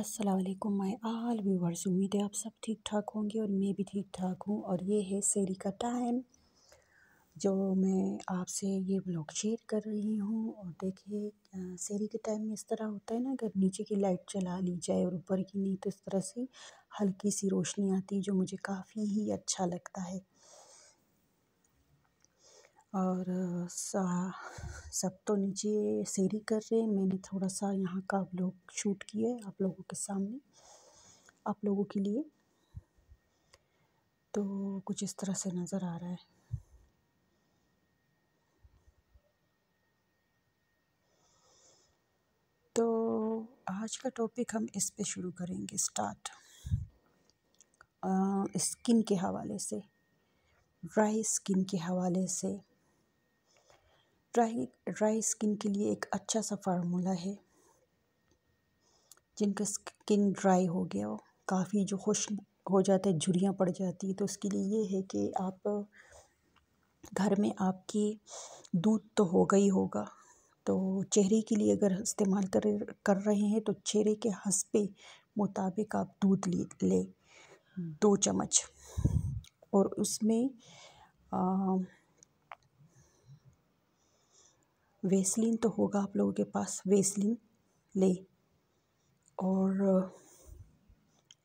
असलम माई आल viewers उम्मीद है आप सब ठीक ठाक होंगे और मैं भी ठीक ठाक हूँ और ये है शेरी का टाइम जो मैं आपसे ये ब्लॉग शेयर कर रही हूँ और देखिए शेरी के टाइम में इस तरह होता है ना अगर नीचे की लाइट चला ली जाए और ऊपर की नहीं तो इस तरह से हल्की सी रोशनी आती है जो मुझे काफ़ी ही अच्छा लगता है और सा सब तो नीचे शेयरी कर रहे हैं मैंने थोड़ा सा यहाँ का ब्लॉग शूट किया है आप लोगों के सामने आप लोगों के लिए तो कुछ इस तरह से नज़र आ रहा है तो आज का टॉपिक हम इस पे शुरू करेंगे स्टार्ट स्किन के हवाले से ड्राई स्किन के हवाले से ड्राई ड्राई स्किन के लिए एक अच्छा सा फार्मूला है जिनका स्किन ड्राई हो गया हो काफ़ी जो खुश्क हो जाता है झुरियाँ पड़ जाती है तो उसके लिए ये है कि आप घर में आपकी दूध तो होगा ही होगा तो चेहरे के लिए अगर इस्तेमाल कर कर रहे हैं तो चेहरे के हंसपे मुताबिक आप दूध ले ले दो चम्मच और उसमें आ, वेसलिन तो होगा आप लोगों के पास वेसलिन ले और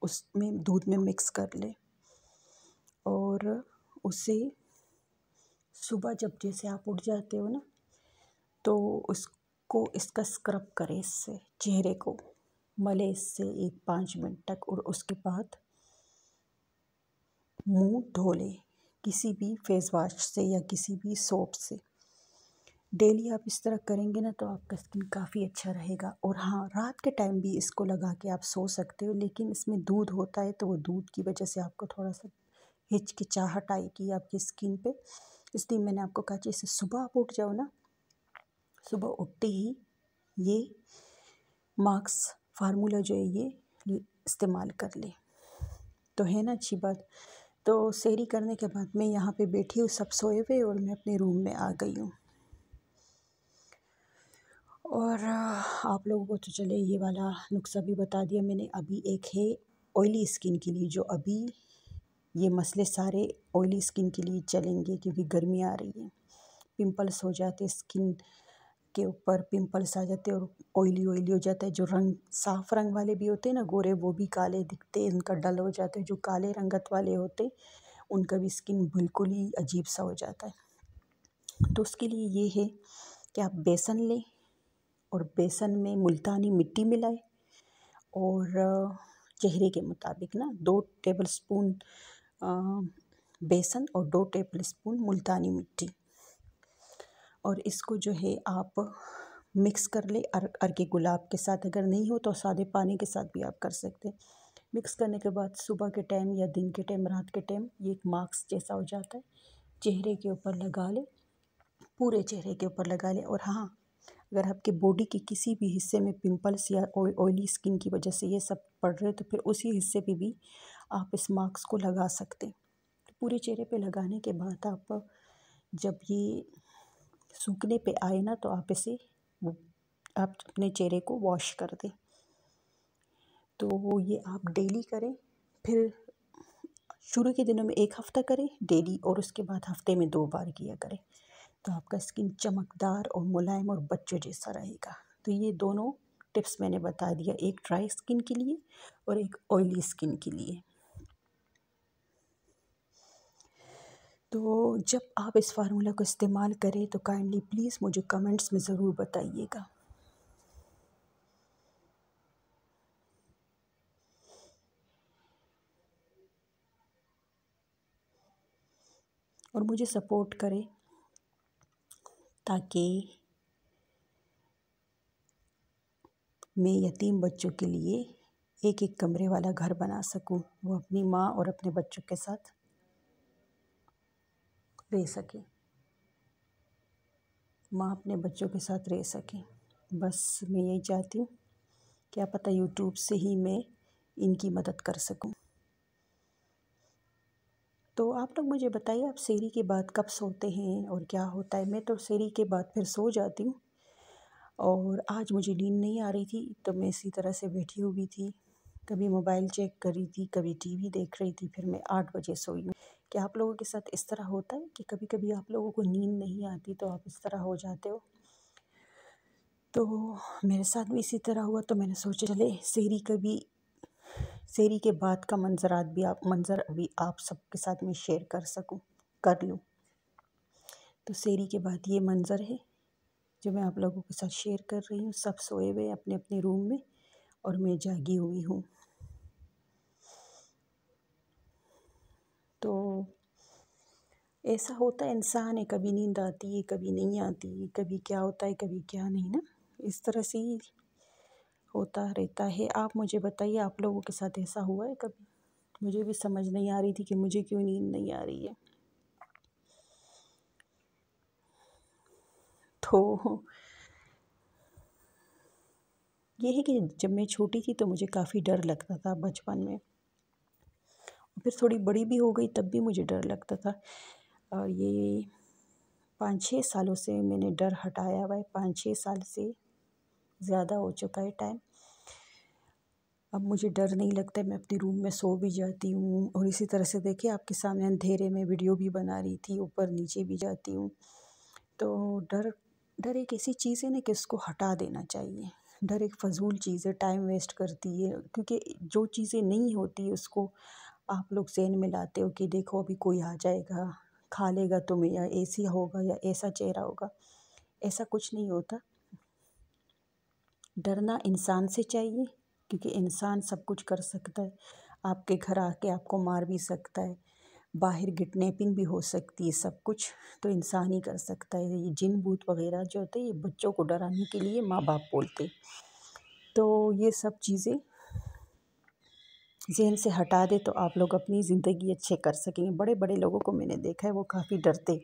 उसमें दूध में मिक्स कर ले और उसे सुबह जब जैसे आप उठ जाते हो ना तो उसको इसका स्क्रब करें इससे चेहरे को मले इससे एक पाँच मिनट तक और उसके बाद मुंह धो ले किसी भी फेस वाश से या किसी भी सोप से डेली आप इस तरह करेंगे ना तो आपका स्किन काफ़ी अच्छा रहेगा और हाँ रात के टाइम भी इसको लगा के आप सो सकते हो लेकिन इसमें दूध होता है तो वो दूध की वजह से आपको थोड़ा सा हिचकिचाहट आएगी आपकी स्किन पे इसलिए मैंने आपको कहा कि इसे सुबह आप उठ जाओ ना सुबह उठते ही ये मार्क्स फार्मूला जो है ये इस्तेमाल कर ले तो है ना अच्छी बात तो सैरी करने के बाद मैं यहाँ पे बैठी हूँ सब सोए हुए और मैं अपने रूम में आ गई हूँ और आप लोगों को तो चले ये वाला नुस्खा भी बता दिया मैंने अभी एक है ऑयली स्किन के लिए जो अभी ये मसले सारे ऑयली स्किन के लिए चलेंगे क्योंकि गर्मी आ रही है पिंपल्स हो जाते स्किन के ऊपर पिंपल्स आ जाते और ऑयली ऑयली हो जाता है जो रंग साफ रंग वाले भी होते हैं ना गोरे वो भी काले दिखते उनका डल हो जाता है जो काले रंगत वाले होते उनका भी स्किन बिल्कुल ही अजीब सा हो जाता है तो उसके लिए ये है कि आप बेसन लें और बेसन में मुल्तानी मिट्टी मिलाए और चेहरे के मुताबिक ना दो टेबल स्पून बेसन और दो टेबल स्पून मुल्तानी मिट्टी और इसको जो है आप मिक्स कर ले अर अर के गुलाब के साथ अगर नहीं हो तो सादे पानी के साथ भी आप कर सकते हैं मिक्स करने के बाद सुबह के टाइम या दिन के टाइम रात के टाइम ये एक मास्क जैसा हो जाता है चेहरे के ऊपर लगा ले पूरे चेहरे के ऊपर लगा ले और हाँ अगर आपके बॉडी के किसी भी हिस्से में पिंपल्स या ऑयली स्किन की वजह से ये सब पड़ रहे तो फिर उसी हिस्से पे भी आप इस मास्क को लगा सकते हैं पूरे चेहरे पे लगाने के बाद आप जब ये सूखने पे आए ना तो आप इसे आप अपने चेहरे को वॉश कर दें तो ये आप डेली करें फिर शुरू के दिनों में एक हफ़्ता करें डेली और उसके बाद हफ्ते में दो बार किया करें तो आपका स्किन चमकदार और मुलायम और बच्चों जैसा रहेगा तो ये दोनों टिप्स मैंने बता दिया एक ड्राई स्किन के लिए और एक ऑयली स्किन के लिए तो जब आप इस फार्मूला को इस्तेमाल करें तो काइंडली प्लीज़ मुझे कमेंट्स में ज़रूर बताइएगा और मुझे सपोर्ट करें ताकि मैं यतीम बच्चों के लिए एक एक कमरे वाला घर बना सकूं वो अपनी माँ और अपने बच्चों के साथ रह सकें माँ अपने बच्चों के साथ रह सकें बस मैं यही चाहती हूँ क्या पता यूट्यूब से ही मैं इनकी मदद कर सकूं आप लोग मुझे बताइए आप सीरी के बाद कब सोते हैं और क्या होता है मैं तो सीरी के बाद फिर सो जाती हूँ और आज मुझे नींद नहीं आ रही थी तो मैं इसी तरह से बैठी हुई थी कभी मोबाइल चेक कर रही थी कभी टीवी देख रही थी फिर मैं आठ बजे सोई हूँ क्या आप लोगों के साथ इस तरह होता है कि कभी कभी आप लोगों को नींद नहीं आती तो आप इस तरह हो जाते हो तो मेरे साथ भी इसी तरह हुआ तो मैंने सोचा चले सीरी कभी शेरी के बाद का मंजरात भी आप मंज़र अभी आप सबके साथ में शेयर कर सकूं कर लूँ तो शेरी के बाद ये मंज़र है जो मैं आप लोगों के साथ शेयर कर रही हूँ सब सोए हुए अपने अपने रूम में और मैं जागी हुई हूँ तो ऐसा होता है इंसान है कभी नींद आती है कभी नहीं आती कभी क्या होता है कभी क्या नहीं ना इस तरह से ही होता रहता है आप मुझे बताइए आप लोगों के साथ ऐसा हुआ है कभी मुझे भी समझ नहीं आ रही थी कि मुझे क्यों नींद नहीं आ रही है तो ये है कि जब मैं छोटी थी तो मुझे काफ़ी डर लगता था बचपन में फिर थोड़ी बड़ी भी हो गई तब भी मुझे डर लगता था और ये पाँच छः सालों से मैंने डर हटाया हुआ है पाँच छः साल से ज़्यादा हो चुका है टाइम अब मुझे डर नहीं लगता है मैं अपने रूम में सो भी जाती हूँ और इसी तरह से देखिए आपके सामने अंधेरे में वीडियो भी बना रही थी ऊपर नीचे भी जाती हूँ तो डर डर एक ऐसी चीज़ है ना कि उसको हटा देना चाहिए डर एक फजूल चीज़ है टाइम वेस्ट करती है क्योंकि जो चीज़ें नहीं होती उसको आप लोग जहन में लाते हो कि देखो अभी कोई आ जाएगा खा लेगा तुम्हें या ऐसी होगा या ऐसा चेहरा होगा ऐसा कुछ नहीं होता डरना इंसान से चाहिए क्योंकि इंसान सब कुछ कर सकता है आपके घर आके आपको मार भी सकता है बाहर किडनैपिंग भी हो सकती है सब कुछ तो इंसान ही कर सकता है ये जिन भूत वगैरह जो होते हैं ये बच्चों को डराने के लिए माँ बाप बोलते तो ये सब चीज़ें जहन से हटा दे तो आप लोग अपनी ज़िंदगी अच्छे कर सकेंगे बड़े बड़े लोगों को मैंने देखा है वो काफ़ी डरते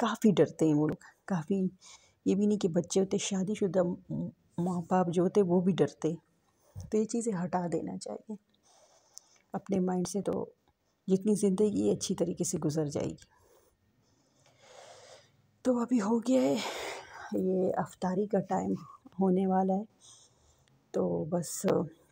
काफ़ी डरते हैं वो लोग काफ़ी ये भी नहीं कि बच्चे होते शादीशुदा माँ बाप जो होते वो भी डरते तो ये चीज़ें हटा देना चाहिए अपने माइंड से तो जितनी ज़िंदगी अच्छी तरीके से गुजर जाएगी तो अभी हो गया है ये अफ्तारी का टाइम होने वाला है तो बस